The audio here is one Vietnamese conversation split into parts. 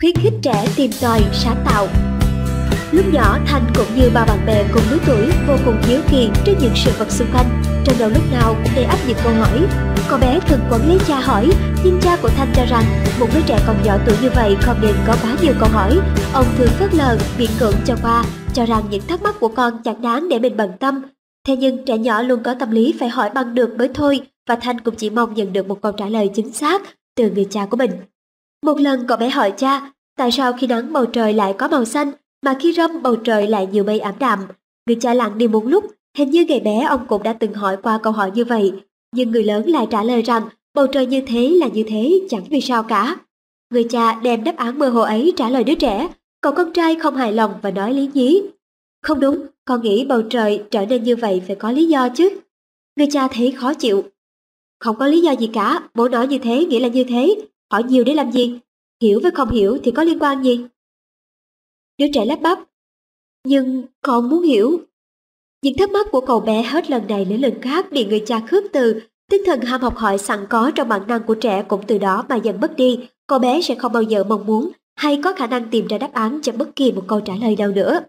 khuyến khích trẻ tìm tòi, sáng tạo. Lúc nhỏ, Thành cũng như ba bạn bè cùng lứa tuổi vô cùng hiếu kỳ trước những sự vật xung quanh. Trong đầu lúc nào cũng đầy ắp những câu hỏi. Cô bé thường quấn lấy cha hỏi, nhưng cha của Thanh cho rằng một đứa trẻ còn nhỏ tuổi như vậy không nên có quá nhiều câu hỏi. Ông thường phớt lờ, biện cưỡng cho qua, cho rằng những thắc mắc của con chẳng đáng để mình bận tâm. Thế nhưng trẻ nhỏ luôn có tâm lý phải hỏi bằng được mới thôi và Thanh cũng chỉ mong nhận được một câu trả lời chính xác từ người cha của mình. Một lần cậu bé hỏi cha tại sao khi nắng bầu trời lại có màu xanh mà khi râm bầu trời lại nhiều mây ảm đạm. Người cha lặng đi một lúc, hình như ngày bé ông cũng đã từng hỏi qua câu hỏi như vậy. Nhưng người lớn lại trả lời rằng bầu trời như thế là như thế chẳng vì sao cả. Người cha đem đáp án mơ hồ ấy trả lời đứa trẻ, cậu con trai không hài lòng và nói lý nhí. Không đúng, con nghĩ bầu trời trở nên như vậy phải có lý do chứ. Người cha thấy khó chịu. Không có lý do gì cả, bố nói như thế nghĩa là như thế, Hỏi nhiều để làm gì? Hiểu với không hiểu thì có liên quan gì? Đứa trẻ lắp bắp. Nhưng con muốn hiểu. Những thắc mắc của cậu bé hết lần này đến lần khác bị người cha khước từ. Tinh thần ham học hỏi sẵn có trong bản năng của trẻ cũng từ đó mà dần mất đi. Cậu bé sẽ không bao giờ mong muốn hay có khả năng tìm ra đáp án cho bất kỳ một câu trả lời nào nữa.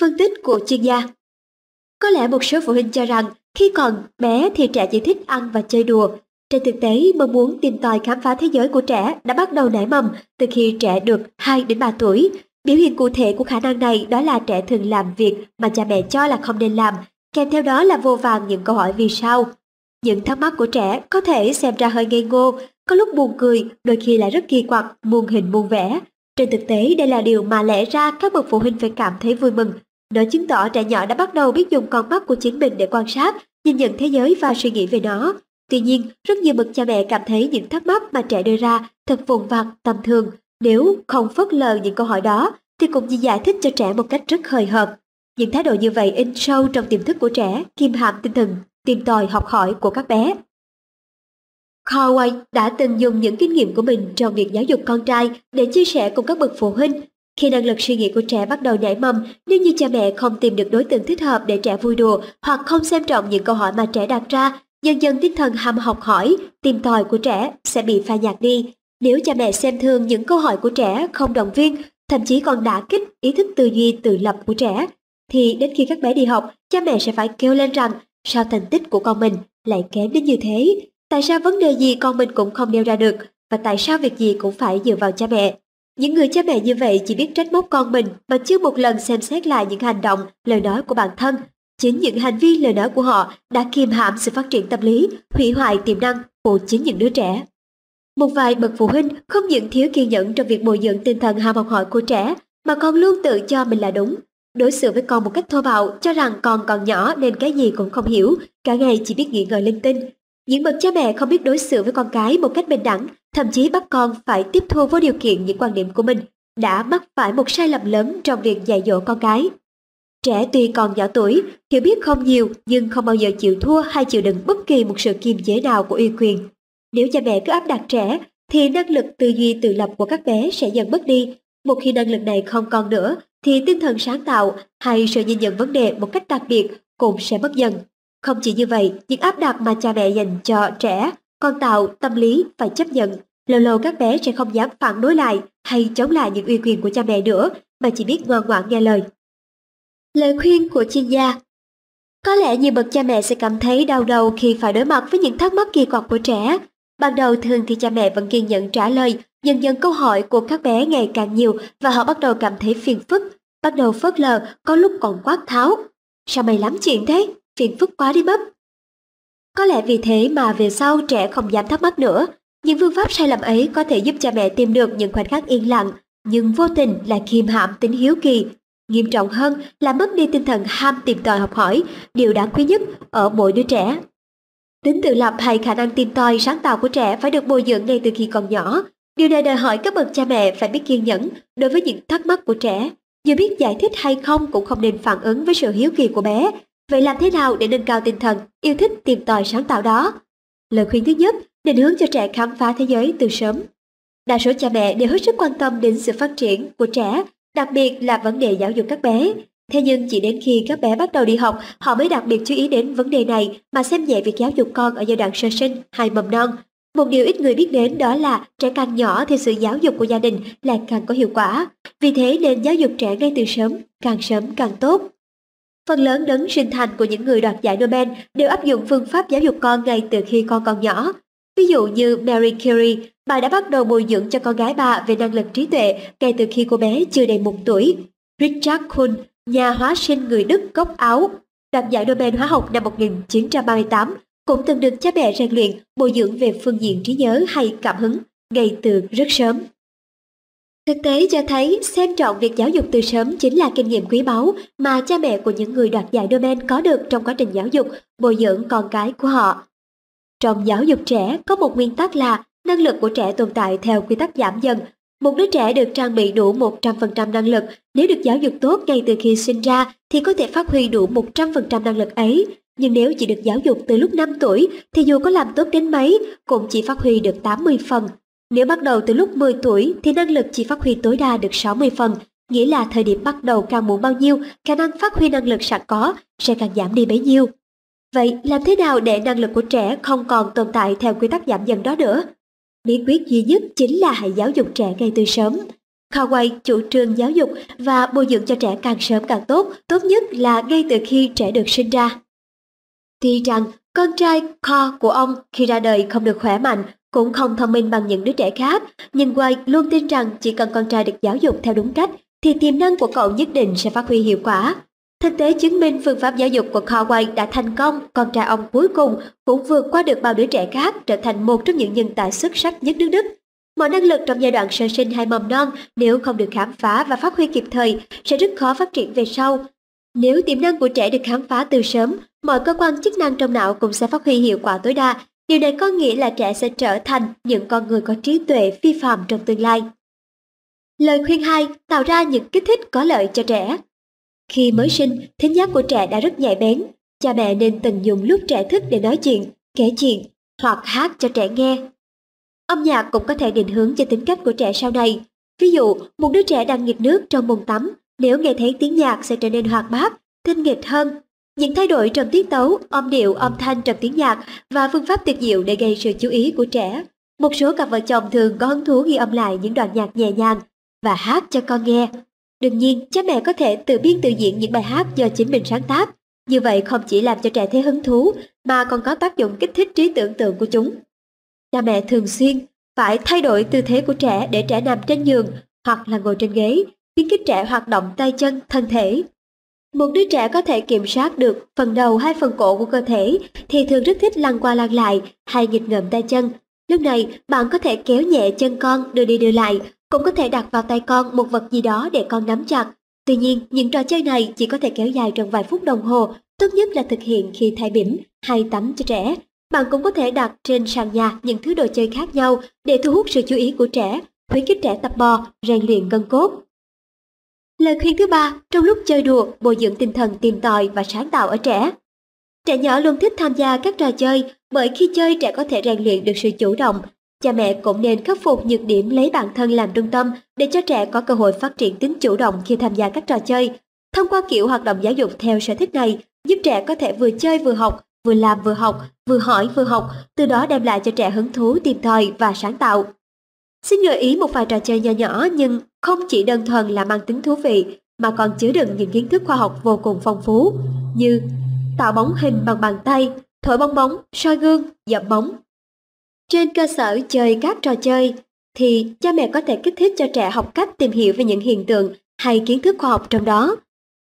Phân tích của chuyên gia Có lẽ một số phụ huynh cho rằng khi còn bé thì trẻ chỉ thích ăn và chơi đùa, trên thực tế, mong muốn tìm tòi khám phá thế giới của trẻ đã bắt đầu nảy mầm từ khi trẻ được 2 đến 3 tuổi. Biểu hiện cụ thể của khả năng này đó là trẻ thường làm việc mà cha mẹ cho là không nên làm, kèm theo đó là vô vàng những câu hỏi vì sao. Những thắc mắc của trẻ có thể xem ra hơi ngây ngô, có lúc buồn cười, đôi khi lại rất kỳ quặc, muôn hình muôn vẻ. Trên thực tế, đây là điều mà lẽ ra các bậc phụ huynh phải cảm thấy vui mừng. Nó chứng tỏ trẻ nhỏ đã bắt đầu biết dùng con mắt của chính mình để quan sát, nhìn nhận thế giới và suy nghĩ về nó. Tuy nhiên, rất nhiều bậc cha mẹ cảm thấy những thắc mắc mà trẻ đưa ra thật vùng vặt, tầm thường. Nếu không phớt lờ những câu hỏi đó, thì cũng chỉ giải thích cho trẻ một cách rất hời hợt. Những thái độ như vậy in sâu trong tiềm thức của trẻ, kiềm hãm tinh thần, tìm tòi học hỏi của các bé. Carway đã từng dùng những kinh nghiệm của mình trong việc giáo dục con trai để chia sẻ cùng các bậc phụ huynh. Khi năng lực suy nghĩ của trẻ bắt đầu nảy mầm, nếu như cha mẹ không tìm được đối tượng thích hợp để trẻ vui đùa hoặc không xem trọng những câu hỏi mà trẻ đặt ra Dần dần tinh thần ham học hỏi, tìm tòi của trẻ sẽ bị pha nhạt đi. Nếu cha mẹ xem thường những câu hỏi của trẻ không động viên, thậm chí còn đả kích ý thức tư duy tự lập của trẻ, thì đến khi các bé đi học, cha mẹ sẽ phải kêu lên rằng sao thành tích của con mình lại kém đến như thế, tại sao vấn đề gì con mình cũng không nêu ra được, và tại sao việc gì cũng phải dựa vào cha mẹ. Những người cha mẹ như vậy chỉ biết trách móc con mình mà chưa một lần xem xét lại những hành động, lời nói của bản thân Chính những hành vi lừa đảo của họ đã kiềm hãm sự phát triển tâm lý, hủy hoại tiềm năng của chính những đứa trẻ. Một vài bậc phụ huynh không những thiếu kiên nhẫn trong việc bồi dưỡng tinh thần ham học hỏi của trẻ, mà còn luôn tự cho mình là đúng. Đối xử với con một cách thô bạo, cho rằng con còn nhỏ nên cái gì cũng không hiểu, cả ngày chỉ biết nghĩ ngợi linh tinh. Những bậc cha mẹ không biết đối xử với con cái một cách bình đẳng, thậm chí bắt con phải tiếp thu vô điều kiện những quan điểm của mình, đã mắc phải một sai lầm lớn trong việc dạy dỗ con cái. Trẻ tuy còn nhỏ tuổi, hiểu biết không nhiều nhưng không bao giờ chịu thua hay chịu đựng bất kỳ một sự kiềm chế nào của uy quyền. Nếu cha mẹ cứ áp đặt trẻ, thì năng lực tư duy tự lập của các bé sẽ dần mất đi. Một khi năng lực này không còn nữa, thì tinh thần sáng tạo hay sự nhìn nhận vấn đề một cách đặc biệt cũng sẽ mất dần. Không chỉ như vậy, những áp đặt mà cha mẹ dành cho trẻ còn tạo tâm lý phải chấp nhận. Lâu lâu các bé sẽ không dám phản đối lại hay chống lại những uy quyền của cha mẹ nữa, mà chỉ biết ngoan ngoãn nghe lời. Lời khuyên của chuyên gia Có lẽ nhiều bậc cha mẹ sẽ cảm thấy đau đầu khi phải đối mặt với những thắc mắc kỳ quặc của trẻ. Ban đầu thường thì cha mẹ vẫn kiên nhẫn trả lời, dần dần câu hỏi của các bé ngày càng nhiều và họ bắt đầu cảm thấy phiền phức, bắt đầu phớt lờ, có lúc còn quát tháo. Sao mày lắm chuyện thế? Phiền phức quá đi mất. Có lẽ vì thế mà về sau trẻ không dám thắc mắc nữa. Những phương pháp sai lầm ấy có thể giúp cha mẹ tìm được những khoảnh khắc yên lặng, nhưng vô tình là kiềm hãm tính hiếu kỳ, Nghiêm trọng hơn là mất đi tinh thần ham tìm tòi học hỏi, điều đáng quý nhất ở mỗi đứa trẻ. Tính tự lập hay khả năng tìm tòi sáng tạo của trẻ phải được bồi dưỡng ngay từ khi còn nhỏ. Điều này đòi hỏi các bậc cha mẹ phải biết kiên nhẫn đối với những thắc mắc của trẻ. Dù biết giải thích hay không cũng không nên phản ứng với sự hiếu kỳ của bé. Vậy làm thế nào để nâng cao tinh thần, yêu thích tìm tòi sáng tạo đó? Lời khuyên thứ nhất, định hướng cho trẻ khám phá thế giới từ sớm. Đa số cha mẹ đều hết sức quan tâm đến sự phát triển của trẻ đặc biệt là vấn đề giáo dục các bé. Thế nhưng chỉ đến khi các bé bắt đầu đi học, họ mới đặc biệt chú ý đến vấn đề này mà xem nhẹ việc giáo dục con ở giai đoạn sơ sinh hay mầm non. Một điều ít người biết đến đó là trẻ càng nhỏ thì sự giáo dục của gia đình lại càng có hiệu quả. Vì thế nên giáo dục trẻ ngay từ sớm, càng sớm càng tốt. Phần lớn đấng sinh thành của những người đoạt giải Nobel đều áp dụng phương pháp giáo dục con ngay từ khi con còn nhỏ. Ví dụ như Mary Carey bà đã bắt đầu bồi dưỡng cho con gái bà về năng lực trí tuệ kể từ khi cô bé chưa đầy một tuổi. Richard Kuhn, nhà hóa sinh người Đức gốc Áo, đạt giải Nobel hóa học năm 1938, cũng từng được cha mẹ rèn luyện bồi dưỡng về phương diện trí nhớ hay cảm hứng ngay từ rất sớm. Thực tế cho thấy xem trọng việc giáo dục từ sớm chính là kinh nghiệm quý báu mà cha mẹ của những người đoạt giải Nobel có được trong quá trình giáo dục, bồi dưỡng con cái của họ. Trong giáo dục trẻ có một nguyên tắc là năng lực của trẻ tồn tại theo quy tắc giảm dần. Một đứa trẻ được trang bị đủ 100% năng lực, nếu được giáo dục tốt ngay từ khi sinh ra thì có thể phát huy đủ 100% năng lực ấy. Nhưng nếu chỉ được giáo dục từ lúc 5 tuổi thì dù có làm tốt đến mấy cũng chỉ phát huy được 80 phần. Nếu bắt đầu từ lúc 10 tuổi thì năng lực chỉ phát huy tối đa được 60 phần, nghĩa là thời điểm bắt đầu càng muộn bao nhiêu, khả năng phát huy năng lực sẵn có sẽ càng giảm đi bấy nhiêu. Vậy làm thế nào để năng lực của trẻ không còn tồn tại theo quy tắc giảm dần đó nữa? Bí quyết duy nhất chính là hãy giáo dục trẻ ngay từ sớm. Khawai chủ trương giáo dục và bồi dưỡng cho trẻ càng sớm càng tốt, tốt nhất là ngay từ khi trẻ được sinh ra. Tuy rằng con trai Kho của ông khi ra đời không được khỏe mạnh, cũng không thông minh bằng những đứa trẻ khác, nhưng White luôn tin rằng chỉ cần con trai được giáo dục theo đúng cách thì tiềm năng của cậu nhất định sẽ phát huy hiệu quả. Thực tế chứng minh phương pháp giáo dục của Conway đã thành công, con trai ông cuối cùng cũng vượt qua được bao đứa trẻ khác trở thành một trong những nhân tài xuất sắc nhất nước Đức. Mọi năng lực trong giai đoạn sơ sinh hay mầm non nếu không được khám phá và phát huy kịp thời sẽ rất khó phát triển về sau. Nếu tiềm năng của trẻ được khám phá từ sớm, mọi cơ quan chức năng trong não cũng sẽ phát huy hiệu quả tối đa. Điều này có nghĩa là trẻ sẽ trở thành những con người có trí tuệ phi phạm trong tương lai. Lời khuyên 2. Tạo ra những kích thích có lợi cho trẻ. Khi mới sinh, thính giác của trẻ đã rất nhạy bén. Cha mẹ nên tận dụng lúc trẻ thức để nói chuyện, kể chuyện hoặc hát cho trẻ nghe. Âm nhạc cũng có thể định hướng cho tính cách của trẻ sau này. Ví dụ, một đứa trẻ đang nghịch nước trong bồn tắm, nếu nghe thấy tiếng nhạc sẽ trở nên hoạt bát, tinh nghịch hơn. Những thay đổi trong tiết tấu, âm điệu, âm thanh trong tiếng nhạc và phương pháp tuyệt diệu để gây sự chú ý của trẻ. Một số cặp vợ chồng thường có hứng thú ghi âm lại những đoạn nhạc nhẹ nhàng và hát cho con nghe. Đương nhiên, cha mẹ có thể tự biên tự diễn những bài hát do chính mình sáng tác. Như vậy không chỉ làm cho trẻ thấy hứng thú, mà còn có tác dụng kích thích trí tưởng tượng của chúng. Cha mẹ thường xuyên phải thay đổi tư thế của trẻ để trẻ nằm trên giường hoặc là ngồi trên ghế, khuyến khích trẻ hoạt động tay chân, thân thể. Một đứa trẻ có thể kiểm soát được phần đầu hay phần cổ của cơ thể thì thường rất thích lăn qua lăn lại hay nghịch ngợm tay chân. Lúc này, bạn có thể kéo nhẹ chân con đưa đi đưa lại cũng có thể đặt vào tay con một vật gì đó để con nắm chặt. Tuy nhiên, những trò chơi này chỉ có thể kéo dài trong vài phút đồng hồ, tốt nhất là thực hiện khi thay bỉm hay tắm cho trẻ. Bạn cũng có thể đặt trên sàn nhà những thứ đồ chơi khác nhau để thu hút sự chú ý của trẻ, khuyến khích trẻ tập bò, rèn luyện gân cốt. Lời khuyên thứ ba, trong lúc chơi đùa, bồi dưỡng tinh thần tìm tòi và sáng tạo ở trẻ. Trẻ nhỏ luôn thích tham gia các trò chơi bởi khi chơi trẻ có thể rèn luyện được sự chủ động, Cha mẹ cũng nên khắc phục nhược điểm lấy bản thân làm trung tâm để cho trẻ có cơ hội phát triển tính chủ động khi tham gia các trò chơi. Thông qua kiểu hoạt động giáo dục theo sở thích này, giúp trẻ có thể vừa chơi vừa học, vừa làm vừa học, vừa hỏi vừa học, từ đó đem lại cho trẻ hứng thú tìm tòi và sáng tạo. Xin gợi ý một vài trò chơi nhỏ nhỏ nhưng không chỉ đơn thuần là mang tính thú vị mà còn chứa đựng những kiến thức khoa học vô cùng phong phú như tạo bóng hình bằng bàn tay, thổi bong bóng, soi gương, dập bóng, trên cơ sở chơi các trò chơi thì cha mẹ có thể kích thích cho trẻ học cách tìm hiểu về những hiện tượng hay kiến thức khoa học trong đó.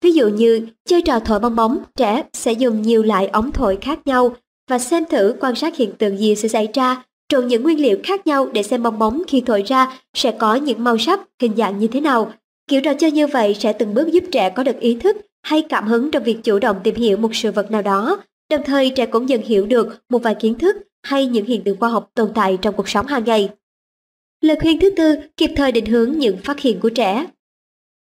Ví dụ như chơi trò thổi bong bóng, trẻ sẽ dùng nhiều loại ống thổi khác nhau và xem thử quan sát hiện tượng gì sẽ xảy ra, trộn những nguyên liệu khác nhau để xem bong bóng khi thổi ra sẽ có những màu sắc, hình dạng như thế nào. Kiểu trò chơi như vậy sẽ từng bước giúp trẻ có được ý thức hay cảm hứng trong việc chủ động tìm hiểu một sự vật nào đó. Đồng thời trẻ cũng dần hiểu được một vài kiến thức hay những hiện tượng khoa học tồn tại trong cuộc sống hàng ngày. Lời khuyên thứ tư, kịp thời định hướng những phát hiện của trẻ.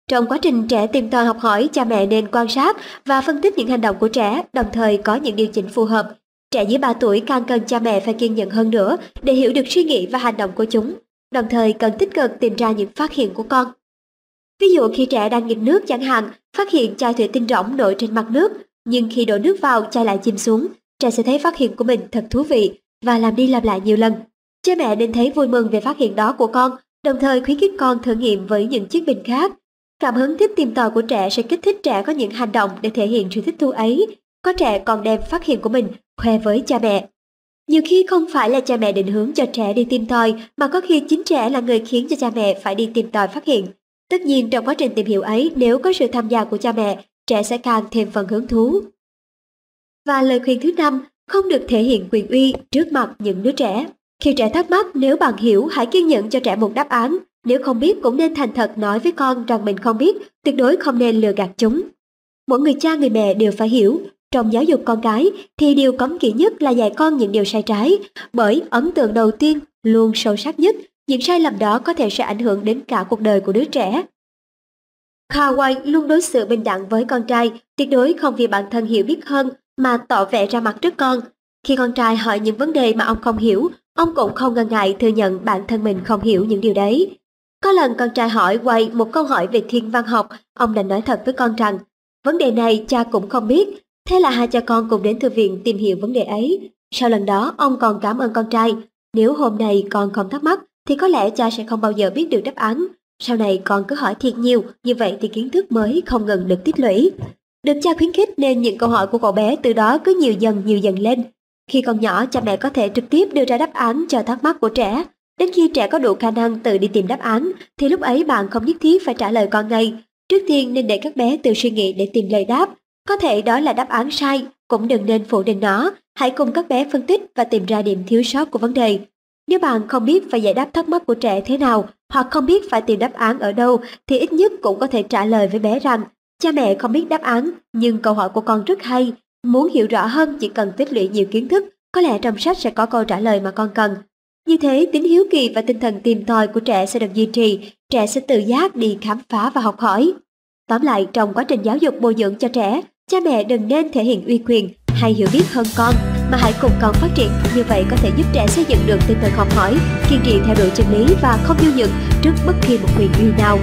Trong quá trình trẻ tìm tòi học hỏi, cha mẹ nên quan sát và phân tích những hành động của trẻ, đồng thời có những điều chỉnh phù hợp. Trẻ dưới 3 tuổi càng cần cha mẹ phải kiên nhẫn hơn nữa để hiểu được suy nghĩ và hành động của chúng, đồng thời cần tích cực tìm ra những phát hiện của con. Ví dụ khi trẻ đang nghịch nước chẳng hạn, phát hiện chai thủy tinh rỗng nổi trên mặt nước, nhưng khi đổ nước vào chai lại chìm xuống, trẻ sẽ thấy phát hiện của mình thật thú vị và làm đi làm lại nhiều lần. Cha mẹ nên thấy vui mừng về phát hiện đó của con, đồng thời khuyến khích con thử nghiệm với những chiếc bình khác. Cảm hứng thích tìm tòi của trẻ sẽ kích thích trẻ có những hành động để thể hiện sự thích thú ấy. Có trẻ còn đem phát hiện của mình khoe với cha mẹ. Nhiều khi không phải là cha mẹ định hướng cho trẻ đi tìm tòi, mà có khi chính trẻ là người khiến cho cha mẹ phải đi tìm tòi phát hiện. Tất nhiên trong quá trình tìm hiểu ấy, nếu có sự tham gia của cha mẹ, trẻ sẽ càng thêm phần hứng thú. Và lời khuyên thứ năm không được thể hiện quyền uy trước mặt những đứa trẻ. Khi trẻ thắc mắc nếu bạn hiểu hãy kiên nhẫn cho trẻ một đáp án, nếu không biết cũng nên thành thật nói với con rằng mình không biết, tuyệt đối không nên lừa gạt chúng. Mỗi người cha người mẹ đều phải hiểu, trong giáo dục con cái thì điều cấm kỵ nhất là dạy con những điều sai trái, bởi ấn tượng đầu tiên luôn sâu sắc nhất, những sai lầm đó có thể sẽ ảnh hưởng đến cả cuộc đời của đứa trẻ. Kawai luôn đối xử bình đẳng với con trai, tuyệt đối không vì bản thân hiểu biết hơn mà tỏ vẻ ra mặt trước con. Khi con trai hỏi những vấn đề mà ông không hiểu, ông cũng không ngần ngại thừa nhận bản thân mình không hiểu những điều đấy. Có lần con trai hỏi quay một câu hỏi về thiên văn học, ông đành nói thật với con rằng, vấn đề này cha cũng không biết, thế là hai cha con cùng đến thư viện tìm hiểu vấn đề ấy. Sau lần đó, ông còn cảm ơn con trai, nếu hôm nay con không thắc mắc, thì có lẽ cha sẽ không bao giờ biết được đáp án. Sau này con cứ hỏi thiệt nhiều, như vậy thì kiến thức mới không ngừng được tích lũy. Được cha khuyến khích nên những câu hỏi của cậu bé từ đó cứ nhiều dần nhiều dần lên. Khi còn nhỏ, cha mẹ có thể trực tiếp đưa ra đáp án cho thắc mắc của trẻ. Đến khi trẻ có đủ khả năng tự đi tìm đáp án, thì lúc ấy bạn không nhất thiết phải trả lời con ngay. Trước tiên nên để các bé tự suy nghĩ để tìm lời đáp. Có thể đó là đáp án sai, cũng đừng nên phủ định nó. Hãy cùng các bé phân tích và tìm ra điểm thiếu sót của vấn đề. Nếu bạn không biết phải giải đáp thắc mắc của trẻ thế nào, hoặc không biết phải tìm đáp án ở đâu, thì ít nhất cũng có thể trả lời với bé rằng Cha mẹ không biết đáp án, nhưng câu hỏi của con rất hay. Muốn hiểu rõ hơn chỉ cần tích lũy nhiều kiến thức, có lẽ trong sách sẽ có câu trả lời mà con cần. Như thế, tính hiếu kỳ và tinh thần tìm tòi của trẻ sẽ được duy trì, trẻ sẽ tự giác đi khám phá và học hỏi. Tóm lại, trong quá trình giáo dục bồi dưỡng cho trẻ, cha mẹ đừng nên thể hiện uy quyền hay hiểu biết hơn con, mà hãy cùng con phát triển, như vậy có thể giúp trẻ xây dựng được tinh thần học hỏi, kiên trì theo đuổi chân lý và không tiêu nhượng trước bất kỳ một quyền uy nào.